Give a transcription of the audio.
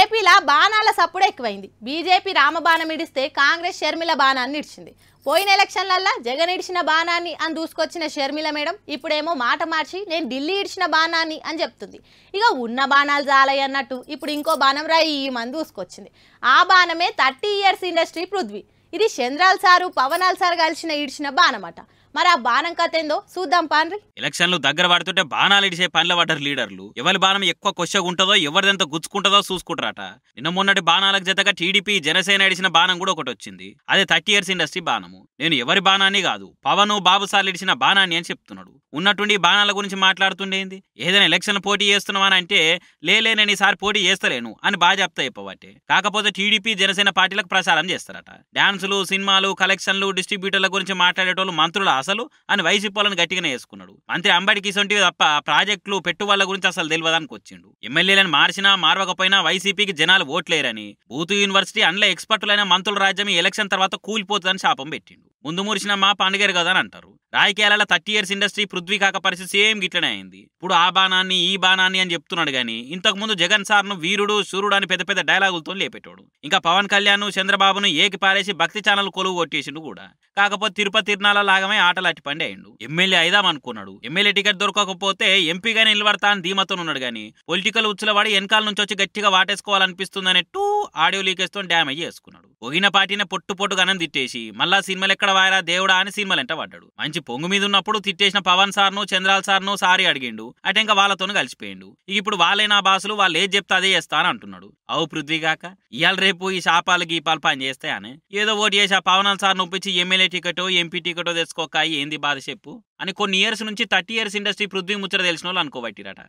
ఏపీలా బాణాల సప్పుడు ఎక్కువైంది బీజేపీ రామబాణం ఇడిస్తే కాంగ్రెస్ షర్మిల బాణాన్ని ఇడిచింది పోయిన ఎలక్షన్లల్లా జగన్ ఇడిచిన బాణాన్ని అని దూసుకొచ్చిన షర్మిల మేడం ఇప్పుడేమో మాట మార్చి నేను ఢిల్లీ ఇడిచిన బాణాన్ని అని చెప్తుంది ఇక ఉన్న బాణాలు జాలయ్య అన్నట్టు ఇప్పుడు ఇంకో బాణం రాయి మంది దూసుకొచ్చింది ఆ బాణమే థర్టీ ఇయర్స్ ఇండస్ట్రీ పృథ్వీ ఇది చంద్రాల్ సారు పవనాల్ సార్ కలిసిన ఇడిచిన బాణమాట మరి ఆ బాణం కథ ఏందో చూద్దాం పాన్రి ఎలక్షన్లు దగ్గర పడుతుంటే బాణాలు ఇడిసే పనుల పడ్డారు లీడర్లు ఎవరి బాణం ఎక్కువ కొశ్చగా ఉంటుందో ఎవరిదెంత గుచ్చుకుంటుందో చూసుకుంటారట నిన్న మొన్నటి బాణాలకు జతగా టీడీపీ జనసేన ఇడిసిన బాణం కూడా ఒకటి వచ్చింది అదే థర్టీ ఇయర్స్ ఇండస్ట్రీ బాణము నేను ఎవరి బాణాన్ని కాదు పవన్ బాబు సార్లు ఇడిసిన బాణాన్ని అని చెప్తున్నాడు ఉన్నట్టుండి బాణాల గురించి మాట్లాడుతుండేంది ఏదైనా ఎలక్షన్ పోటీ అని అంటే లేలే నేను ఈసారి పోటీ చేస్తలేను అని బాగా చెప్తా చెప్పబట్టే కాకపోతే టీడీపీ జనసేన పార్టీలకు ప్రచారం చేస్తారట డాన్సులు సినిమాలు కలెక్షన్లు డిస్ట్రిబ్యూటర్ల గురించి మాట్లాడేటోళ్ళు మంత్రులు అసలు అని వైసీపీ వాళ్ళని గట్టిగానే వేసుకున్నాడు మంత్రి అంబడి కిసొంటివి తప్ప ప్రాజెక్టులు పెట్టువాళ్ళ గురించి అసలు తెలియదానికి వచ్చిండు ఎమ్మెల్యేలను మార్చినా మార్వకపోయినా వైసీపీకి జనాలు ఓట్లేరని బూతు యూనివర్సిటీ అందులో ఎక్స్పర్టులైన మంత్రుల రాజ్యం ఎలక్షన్ తర్వాత కూలిపోతుందని శాపం పెట్టిండు ముందు మురిసిన మా పండుగరు కదా అని అంటారు రాయకేలాల థర్టీ ఇయర్స్ ఇండస్ట్రీ పృథ్వీ కాక పరిస్థితి సేమ్ గిట్లనే అయింది ఇప్పుడు ఆ బాణాన్ని ఈ బాణాన్ని అని చెప్తున్నాడు గాని ఇంతకు ముందు జగన్ సార్ ను వీరుడు సూర్యుడు అని పెద్ద పెద్ద డైలాగులతో లేపెట్టాడు ఇంకా పవన్ కళ్యాణ్ చంద్రబాబును ఏకి పారేసి భక్తి ఛానల్ కొలువు కొట్టేసిండు కూడా కాకపోతే తిరుపతి తిరునాల లాగమే ఆటలు అటిపండి ఎమ్మెల్యే అయిదాం అనుకున్నాడు ఎమ్మెల్యే టికెట్ దొరకకపోతే ఎంపీగానే నిలబడతాను ధీమతో ఉన్నాడు గాని పొలిటికల్ ఉచ్చులవాడి వెనకాల నుంచి వచ్చి గట్టిగా వాటేసుకోవాలనిపిస్తుందనే టూ ఆడియో లీకేజ్తో డ్యామేజ్ చేసుకున్నాడు పాటిన పొట్టు పొట్టు గనం తిట్టేసి మళ్ళా సినిమాలు ఎక్కడ వాయరా దేవుడా అని సినిమాలు ఎంట పడ్డాడు మంచి పొంగు మీద ఉన్నప్పుడు తిట్టేసిన పవన్ సార్ను చంద్రాల్ సార్ను సారీ అడిగిండు అటు ఇంకా వాళ్ళతోనూ కలిసిపోయిండు ఇక ఇప్పుడు వాళ్ళే నా బాసులు వాళ్ళు ఏది చెప్తా అదే చేస్తా అని అంటున్నాడు అవు పృథ్వీగాక ఇవాళ రేపు ఈ శాపాలు గీపాలు పని చేస్తాయని ఏదో ఓటు చేసి ఆ పవనాలు సార్ నొప్పించి ఎమ్మెల్యే టికెటో ఎంపీ టికెటో తెచ్చుకోక ఏంది బాధ చెప్పు అని కొన్ని ఇయర్స్ నుంచి థర్టీ ఇయర్స్ ఇండస్ట్రీ పృథ్వీ ముచ్చట తెలిసిన వాళ్ళు అనుకోబట్టిరట